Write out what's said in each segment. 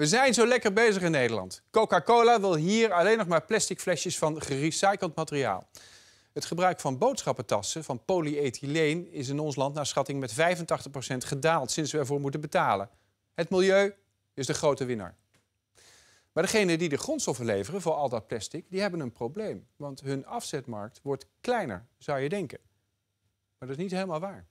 We zijn zo lekker bezig in Nederland. Coca-Cola wil hier alleen nog maar plastic flesjes van gerecycled materiaal. Het gebruik van boodschappentassen van polyethyleen is in ons land naar schatting met 85% gedaald sinds we ervoor moeten betalen. Het milieu is de grote winnaar. Maar degenen die de grondstoffen leveren voor al dat plastic, die hebben een probleem. Want hun afzetmarkt wordt kleiner, zou je denken. Maar dat is niet helemaal waar.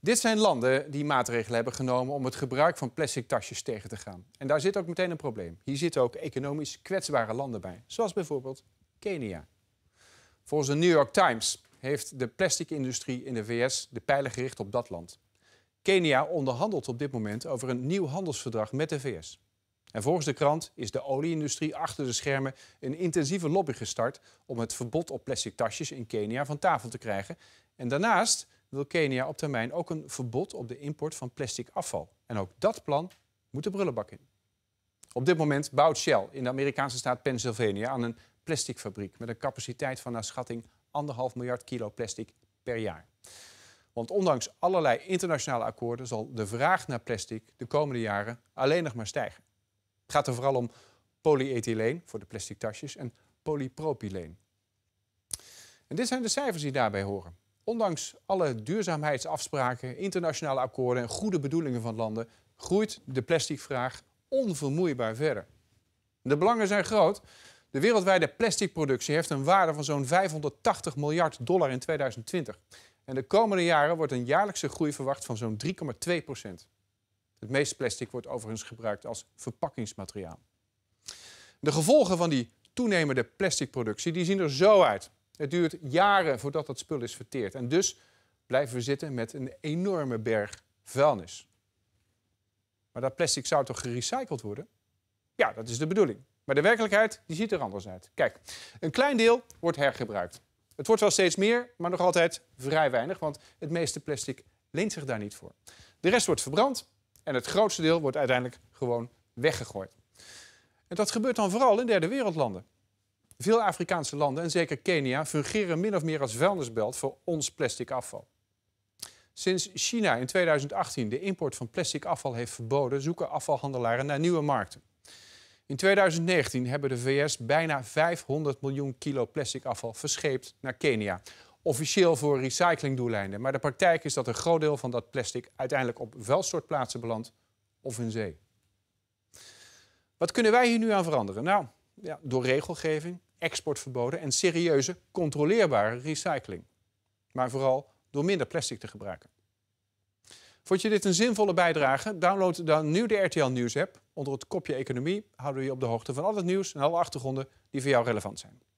Dit zijn landen die maatregelen hebben genomen om het gebruik van plastic tasjes tegen te gaan. En daar zit ook meteen een probleem. Hier zitten ook economisch kwetsbare landen bij, zoals bijvoorbeeld Kenia. Volgens de New York Times heeft de plasticindustrie in de VS de pijlen gericht op dat land. Kenia onderhandelt op dit moment over een nieuw handelsverdrag met de VS. En volgens de krant is de olieindustrie achter de schermen een intensieve lobby gestart om het verbod op plastic tasjes in Kenia van tafel te krijgen. En daarnaast wil Kenia op termijn ook een verbod op de import van plastic afval. En ook dat plan moet de brullenbak in. Op dit moment bouwt Shell in de Amerikaanse staat Pennsylvania aan een plasticfabriek met een capaciteit van naar schatting 1,5 miljard kilo plastic per jaar. Want ondanks allerlei internationale akkoorden zal de vraag naar plastic de komende jaren alleen nog maar stijgen. Het gaat er vooral om polyethyleen voor de plastic tasjes en polypropyleen. En dit zijn de cijfers die daarbij horen. Ondanks alle duurzaamheidsafspraken, internationale akkoorden en goede bedoelingen van landen, groeit de plasticvraag onvermoeibaar verder. De belangen zijn groot. De wereldwijde plasticproductie heeft een waarde van zo'n 580 miljard dollar in 2020. En de komende jaren wordt een jaarlijkse groei verwacht van zo'n 3,2 procent. Het meeste plastic wordt overigens gebruikt als verpakkingsmateriaal. De gevolgen van die toenemende plasticproductie die zien er zo uit. Het duurt jaren voordat dat spul is verteerd. En dus blijven we zitten met een enorme berg vuilnis. Maar dat plastic zou toch gerecycled worden? Ja, dat is de bedoeling. Maar de werkelijkheid die ziet er anders uit. Kijk, een klein deel wordt hergebruikt. Het wordt wel steeds meer, maar nog altijd vrij weinig, want het meeste plastic leent zich daar niet voor. De rest wordt verbrand en het grootste deel wordt uiteindelijk gewoon weggegooid. En dat gebeurt dan vooral in derde wereldlanden. Veel Afrikaanse landen, en zeker Kenia, fungeren min of meer als vuilnisbelt voor ons plastic afval. Sinds China in 2018 de import van plastic afval heeft verboden, zoeken afvalhandelaren naar nieuwe markten. In 2019 hebben de VS bijna 500 miljoen kilo plastic afval verscheept naar Kenia. Officieel voor recyclingdoeleinden, maar de praktijk is dat een groot deel van dat plastic uiteindelijk op vuilsoortplaatsen belandt of in zee. Wat kunnen wij hier nu aan veranderen? Nou, ja, door regelgeving, exportverboden en serieuze, controleerbare recycling. Maar vooral door minder plastic te gebruiken. Vond je dit een zinvolle bijdrage? Download dan nu de RTL Nieuws app. Onder het kopje Economie houden we je op de hoogte van al het nieuws en alle achtergronden die voor jou relevant zijn.